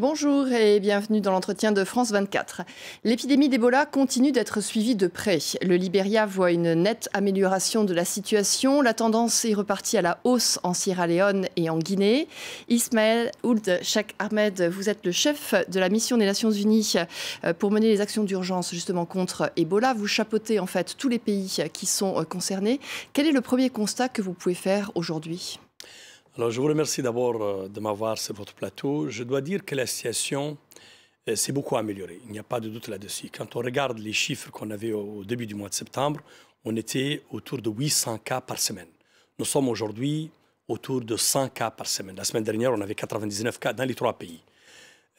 Bonjour et bienvenue dans l'entretien de France 24. L'épidémie d'Ebola continue d'être suivie de près. Le Libéria voit une nette amélioration de la situation. La tendance est repartie à la hausse en Sierra Leone et en Guinée. Ismaël Ould Sheikh Ahmed, vous êtes le chef de la mission des Nations Unies euh, pour mener les actions d'urgence justement contre Ebola. Vous chapeautez en fait tous les pays qui sont euh, concernés. Quel est le premier constat que vous pouvez faire aujourd'hui alors, je vous remercie d'abord euh, de m'avoir sur votre plateau. Je dois dire que la situation euh, s'est beaucoup améliorée. Il n'y a pas de doute là-dessus. Quand on regarde les chiffres qu'on avait au début du mois de septembre, on était autour de 800 cas par semaine. Nous sommes aujourd'hui autour de 100 cas par semaine. La semaine dernière, on avait 99 cas dans les trois pays.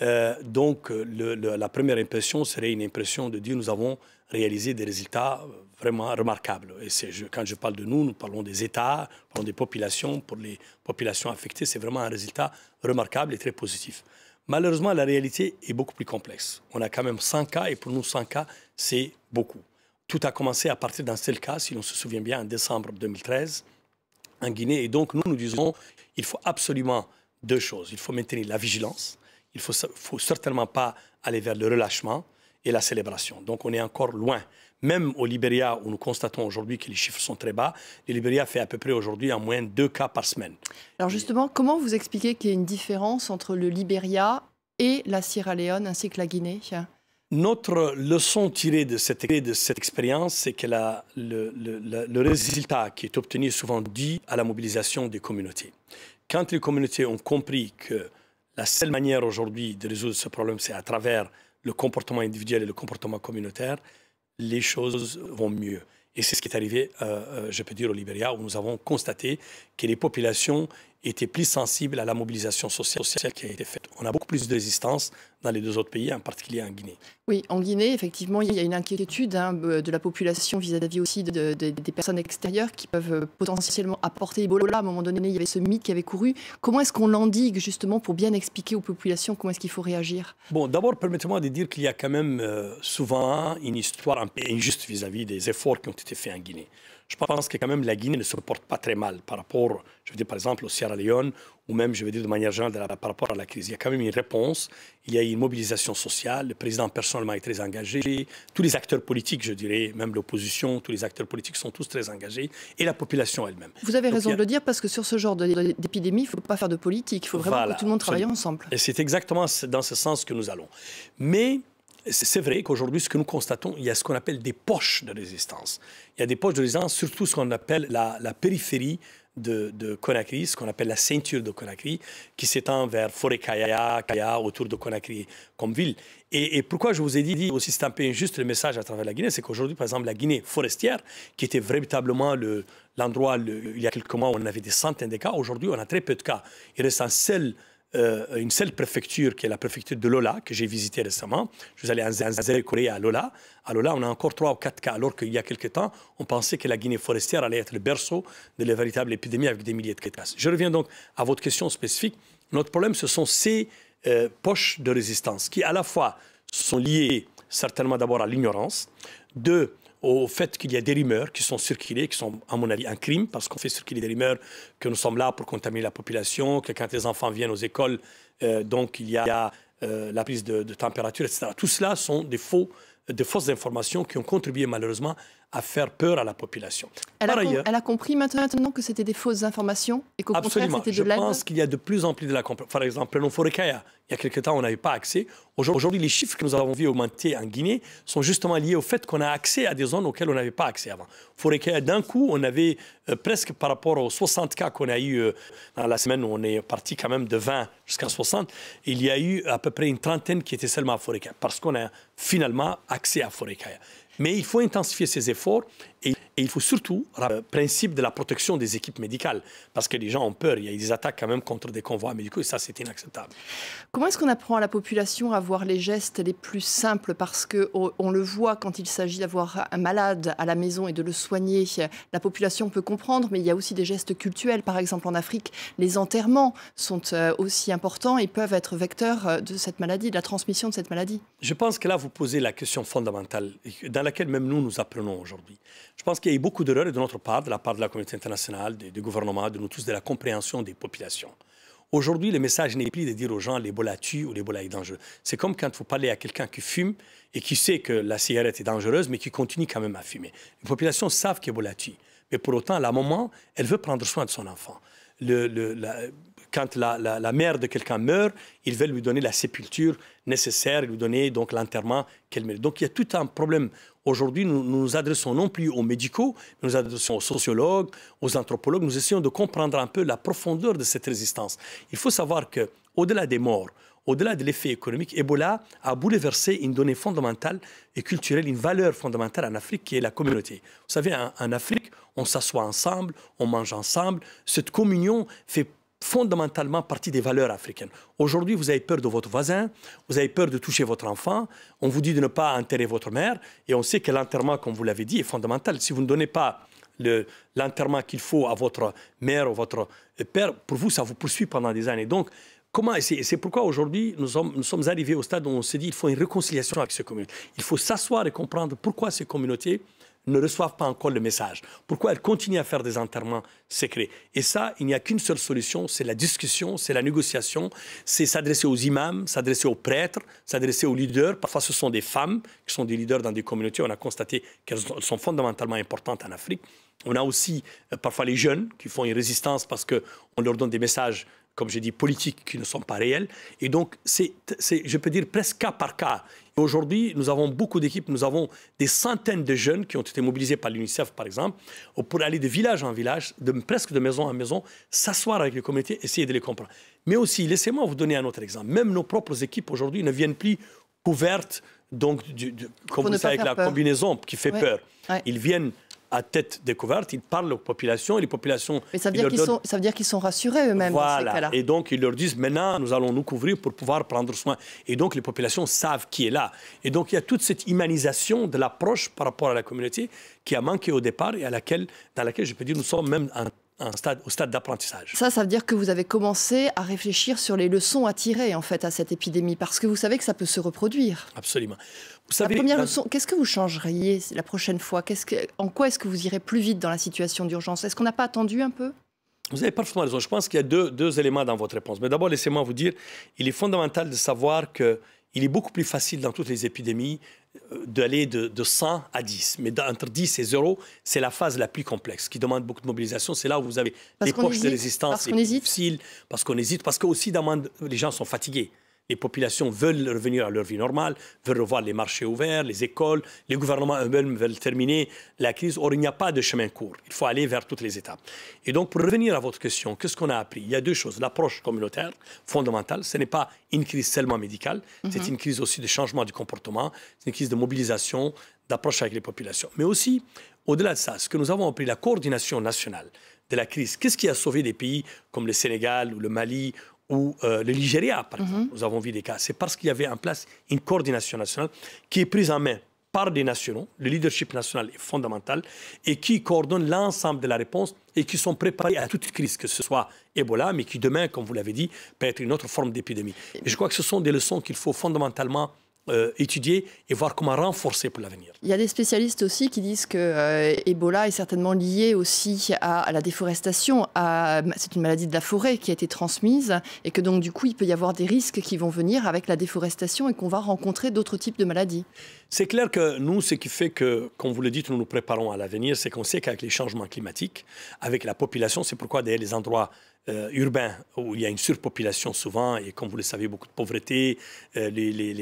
Euh, donc, la première impression serait une impression de dire nous avons réaliser des résultats vraiment remarquables. Et c'est quand je parle de nous, nous parlons des États, des populations. Pour les populations affectées, c'est vraiment un résultat remarquable et très positif. Malheureusement, la réalité est beaucoup plus complexe. On a quand même 100 cas, et pour nous, 100 cas, c'est beaucoup. Tout a commencé à partir d'un seul cas, si l'on se souvient bien, en décembre 2013, en Guinée. Et donc, nous, nous disons, il faut absolument deux choses. Il faut maintenir la vigilance. Il ne faut, faut certainement pas aller vers le relâchement et la célébration. Donc on est encore loin. Même au Libéria, où nous constatons aujourd'hui que les chiffres sont très bas, le Libéria fait à peu près aujourd'hui en moyenne deux cas par semaine. Alors justement, comment vous expliquez qu'il y ait une différence entre le Libéria et la Sierra Leone ainsi que la Guinée notre leçon tirée de cette, de cette expérience, c'est que la, le, le, le, résultat qui est obtenu est souvent dû à la mobilisation des communautés. Quand les communautés ont compris que la seule manière aujourd'hui de résoudre ce problème, c'est à travers le comportement individuel et le comportement communautaire, les choses vont mieux. Et c'est ce qui est arrivé, euh, euh, je peux dire, au Libéria, où nous avons constaté que les populations étaient plus sensibles à la mobilisation sociale qui a été faite. On a beaucoup plus de résistance dans les deux autres pays, en particulier en Guinée. Oui, en Guinée, effectivement, il y a une inquiétude hein, euh, de la population vis-à-vis aussi de, des personnes extérieures qui peuvent euh, potentiellement apporter Ebola. À un moment donné, il y avait ce mythe qui avait couru. Comment est-ce qu'on l'endigue justement pour bien expliquer aux populations comment est-ce qu'il faut réagir Bon, d'abord, permettez-moi de dire qu'il y a quand même euh, souvent une histoire un peu injuste vis-à-vis des efforts qui ont été faits en Guinée. Je pense que quand même la Guinée ne se porte pas très mal par rapport, je veux dire par exemple, au Sierra à Lyon, ou même, je vais dire, de manière générale, par rapport à la crise. Il y a quand même une réponse, il y a une mobilisation sociale, le président personnellement est très engagé, tous les acteurs politiques, je dirais, même l'opposition, tous les acteurs politiques sont tous très engagés, et la population elle-même. Vous avez raison de le dire, parce que sur ce genre d'épidémie, il ne faut pas faire de politique, il faut vraiment que tout le monde travaille ensemble. Et c'est exactement dans ce sens que nous allons. Mais c'est vrai qu'aujourd'hui, ce que nous constatons, il y a ce qu'on appelle des poches de résistance. Il y a des poches de résistance, surtout ce qu'on appelle la, la, périphérie de, Conakry, ce qu'on appelle la ceinture de Conakry, qui s'étend vers Forêt-Kaya, Kaya, autour de Conakry comme ville. Et, pourquoi je vous ai dit aussi, c'est un peu injuste le message à travers la Guinée, c'est qu'aujourd'hui, par exemple, la Guinée forestière, qui était véritablement l'endroit, il y a quelques mois, où on avait des centaines de cas, aujourd'hui, on a très peu de cas. Il reste un seul euh, une seule préfecture, qui est la préfecture de Lola, que j'ai visitée récemment. Je vous allé en Corée, à Lola. À Lola, on a encore 3 ou 4 cas, alors qu'il y a quelques temps, on pensait que la Guinée forestière allait être le berceau de la véritable épidémie avec des milliers de cas. Je reviens donc à votre question spécifique. Notre problème, ce sont ces euh, poches de résistance qui, à la fois, sont liées certainement d'abord à l'ignorance, de au fait qu'il y a des rumeurs qui sont circulées, qui sont, à mon avis, un crime, parce qu'on fait circuler des rumeurs que nous sommes là pour contaminer la population, que quand les enfants viennent aux écoles, euh, donc il y a euh, la prise de, température, etc. Tout cela sont des faux de fausses informations qui ont contribué malheureusement à faire peur à la population. Elle, a, elle a compris maintenant que c'était des fausses informations et qu'au contraire c'était de Je pense qu'il y a de plus en plus de la compréhension. Par exemple, le Forekaya, il y a quelques temps, on n'avait pas accès. Aujourd'hui, les chiffres que nous avons vus augmenter en Guinée sont justement liés au fait qu'on a accès à des zones auxquelles on n'avait pas accès avant. Forekaya, d'un coup, on avait euh, presque par rapport aux 60 cas qu'on a eu euh, dans la semaine où on est parti quand même de 20 jusqu'à 60, il y a eu à peu près une trentaine qui étaient seulement à Forekaya parce qu'on a finalement عكسي افريقيا Mais il faut intensifier ces efforts et, il faut surtout le euh, principe de la protection des équipes médicales parce que les gens ont peur. Il y a des attaques quand même contre des convois médicaux et ça, c'est inacceptable. Comment est-ce qu'on apprend à la population à voir les gestes les plus simples Parce qu'on on le voit quand il s'agit d'avoir un malade à la maison et de le soigner. La population peut comprendre, mais il y a aussi des gestes culturels. Par exemple, en Afrique, les enterrements sont euh, aussi importants et peuvent être vecteurs euh, de cette maladie, de la transmission de cette maladie. Je pense que là, vous posez la question fondamentale laquelle même nous nous apprenons aujourd'hui. Je pense qu'il y a eu beaucoup d'erreurs de notre part, de la part de la communauté internationale, du gouvernement, gouvernements, de nous tous, de la compréhension des populations. Aujourd'hui, le message n'est plus de dire aux gens l'Ebola tue ou l'Ebola est dangereux. C'est comme quand vous parlez à quelqu'un qui fume et qui sait que la cigarette est dangereuse, mais qui continue quand même à fumer. Les populations savent qu'Ebola tue. Mais pour autant, à la moment, elle veut prendre soin de son enfant. Le, quand la, mère de quelqu'un meurt, il veut lui donner la sépulture nécessaire, lui donner donc l'enterrement qu'elle mérite. Donc il y a tout un problème Aujourd'hui, nous, nous, adressons non plus aux médicaux, nous nous adressons aux sociologues, aux anthropologues. Nous essayons de comprendre un peu la profondeur de cette résistance. Il faut savoir que, au-delà des morts, au-delà de l'effet économique, Ebola a bouleversé une donnée fondamentale et culturelle, une valeur fondamentale en Afrique qui est la communauté. Vous savez, en Afrique, on s'assoit ensemble, on mange ensemble. Cette communion fait fondamentalement partie des valeurs africaines. Aujourd'hui, vous avez peur de votre voisin, vous avez peur de toucher votre enfant, on vous dit de ne pas enterrer votre mère, et on sait que l'enterrement, comme vous l'avez dit, est fondamental. Si vous ne donnez pas l'enterrement qu'il faut à votre mère ou votre père, pour vous, ça vous poursuit pendant des années. Donc, comment et c'est pourquoi aujourd'hui nous sommes, arrivés au stade où on s'est dit qu'il faut une réconciliation avec ces communautés. Il faut s'asseoir et comprendre pourquoi ces communautés ne reçoivent pas encore le message Pourquoi elles continuent à faire des enterrements secrets Et ça, il n'y a qu'une seule solution, c'est la discussion, c'est la négociation, c'est s'adresser aux imams, s'adresser aux prêtres, s'adresser aux leaders. Parfois, ce sont des femmes qui sont des leaders dans des communautés. On a constaté qu'elles sont fondamentalement importantes en Afrique. On a aussi euh, parfois les jeunes qui font une résistance parce qu'on leur donne des messages comme j'ai dit, politiques qui ne sont pas réelles. Et donc, c'est, je peux dire, presque cas par cas. Aujourd'hui, nous avons beaucoup d'équipes, nous avons des centaines de jeunes qui ont été mobilisés par l'UNICEF, par exemple, pour aller de village en village, de, presque de maison en maison, s'asseoir avec les communautés, essayer de les comprendre. Mais aussi, laissez-moi vous donner un autre exemple. Même nos propres équipes aujourd'hui ne viennent plus couvertes, donc, comme vous savez, avec la combinaison qui fait peur. Ils viennent à tête découverte, ils parlent aux populations et les populations. Mais ça veut dire qu'ils sont, rassurés eux-mêmes. Voilà. et donc ils leur disent maintenant nous allons nous couvrir pour pouvoir prendre soin. Et donc les populations savent qui est là. Et donc il y a toute cette humanisation de l'approche par rapport à la communauté qui a manqué au départ et à laquelle, dans laquelle je peux dire nous sommes même un stade, au stade d'apprentissage. Ça, ça veut dire que vous avez commencé à réfléchir sur les leçons à tirer en fait à cette épidémie, parce que vous savez que ça peut se reproduire. Absolument. Vous savez, la première leçon, qu'est-ce que vous changeriez la prochaine fois que, En quoi est-ce que vous irez plus vite dans la situation d'urgence Est-ce qu'on n'a pas attendu un peu vous avez parfaitement raison. Je pense qu'il y a deux, deux, éléments dans votre réponse. Mais d'abord, laissez-moi vous dire, il est fondamental de savoir qu'il est beaucoup plus facile dans toutes les épidémies d'aller de, de, 100 à 10. Mais entre 10 et 0, c'est la phase la plus complexe, qui demande beaucoup de mobilisation. C'est là où vous avez des poches de résistance, parce les parce qu'on hésite, parce que aussi les gens sont fatigués. Les populations veulent revenir à leur vie normale, veulent revoir les marchés ouverts, les écoles. Les gouvernements eux-mêmes veulent terminer la crise. Or, il n'y a pas de chemin court. Il faut aller vers toutes les étapes. Et donc, pour revenir à votre question, qu'est-ce qu'on a appris Il y a deux choses. L'approche communautaire, fondamentale, ce n'est pas une crise seulement médicale, mhm. c'est une crise aussi de changement du comportement, c'est une crise de mobilisation, d'approche avec les populations. Mais aussi, au-delà de ça, ce que nous avons appris, la coordination nationale de la crise. Qu'est-ce qui a sauvé des pays comme le Sénégal ou le Mali ou euh, le Nigeria, par mhm. exemple. Nous avons vu des cas. C'est parce qu'il y avait en place une coordination nationale qui est prise en main par des nationaux. Le leadership national est fondamental et qui coordonne l'ensemble de la réponse et qui sont préparés à toute crise, que ce soit Ebola, mais qui demain, comme vous l'avez dit, peut être une autre forme d'épidémie. Et je crois que ce sont des leçons qu'il faut fondamentalement euh, étudier et voir comment renforcer pour l'avenir. Il y a des spécialistes aussi qui disent que euh, Ebola est certainement lié aussi à, la déforestation. c'est une maladie de la forêt qui a été transmise et que donc du coup il peut y avoir des risques qui vont venir avec la déforestation et qu'on va rencontrer d'autres types de maladies. C'est clair que nous, ce qui fait que, comme vous le dites, nous nous préparons à l'avenir, c'est qu'on sait qu'avec les changements climatiques, avec la population, c'est pourquoi d'ailleurs les endroits urbains, euh, urbain où il y a une surpopulation souvent et comme vous le savez, beaucoup de pauvreté, euh, les, les,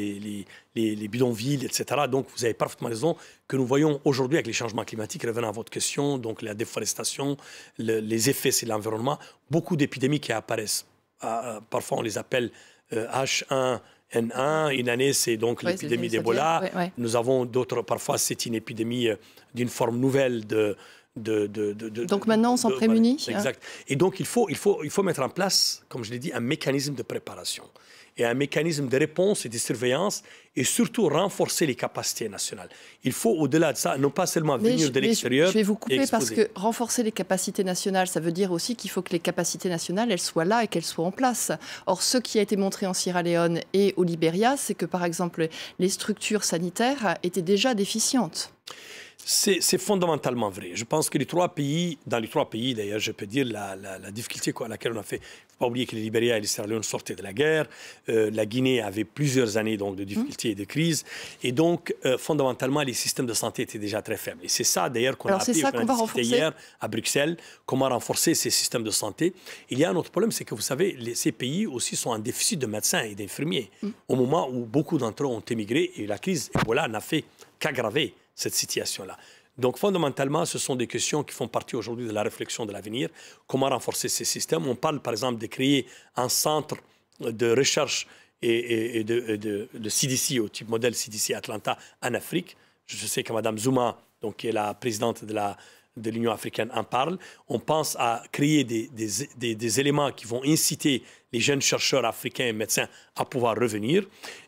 les, bidonvilles, etc. Donc vous avez parfaitement raison que nous voyons aujourd'hui avec les changements climatiques, revenant à votre question, donc la déforestation, les effets sur l'environnement, beaucoup d'épidémies qui apparaissent. Ah, euh, parfois on les appelle H1. N1, une année, c'est donc l'épidémie d'Ebola. Nous avons d'autres, parfois, c'est une épidémie d'une forme nouvelle de, donc maintenant, on s'en prémunit hein. Exact. Et donc, il faut, il, faut, il faut mettre en place, comme je l'ai dit, un mécanisme de préparation et un mécanisme de réponse et de surveillance et surtout renforcer les capacités nationales. Il faut au-delà de ça, non pas seulement venir de l'extérieur. Je, je vais vous couper parce que renforcer les capacités nationales, ça veut dire aussi qu'il faut que les capacités nationales, elles soient là et qu'elles soient en place. Or, ce qui a été montré en Sierra Leone et au Liberia, c'est que par exemple, les structures sanitaires étaient déjà déficientes. C'est fondamentalement vrai. Je pense que les trois pays, dans les trois pays d'ailleurs, je peux dire la, difficulté à laquelle on a fait. Il ne faut pas oublier que les Libéria et les Sierra Leone sortaient de la guerre. Euh, la Guinée avait plusieurs années donc, de mmh. difficultés et de crises. Et donc, euh, fondamentalement, les systèmes de santé étaient déjà très faibles. Et c'est ça d'ailleurs qu'on a appris hier à Bruxelles, comment renforcer ces systèmes de santé. Il y a un autre problème, c'est que vous savez, ces pays aussi sont en déficit de médecins et d'infirmiers. Mmh. Au moment où beaucoup d'entre eux ont émigré et la crise Ebola n'a fait qu'aggraver cette situation-là. Donc fondamentalement, ce sont des questions qui font partie aujourd'hui de la réflexion de l'avenir. Comment renforcer ces systèmes On parle par exemple de créer un centre de recherche et, de, de, CDC, au type modèle CDC Atlanta en Afrique. Je sais que Mme Zuma, donc, qui est la présidente de la, de l'Union africaine en parle. On pense à créer des, éléments qui vont inciter les jeunes chercheurs africains et médecins à pouvoir revenir.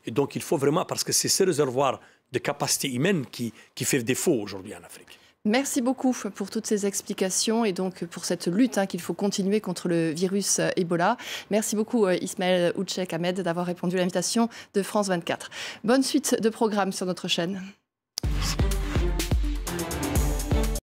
Et donc, il faut vraiment, parce que c'est ce réservoir de capacité humaine qui, qui fait défaut aujourd'hui en Afrique. Merci beaucoup pour toutes ces explications et donc pour cette lutte hein, qu'il faut continuer contre le virus euh, Ebola. Merci beaucoup euh, Ismaël Ouchek Ahmed d'avoir répondu à l'invitation de France 24. Bonne suite de programme sur notre chaîne.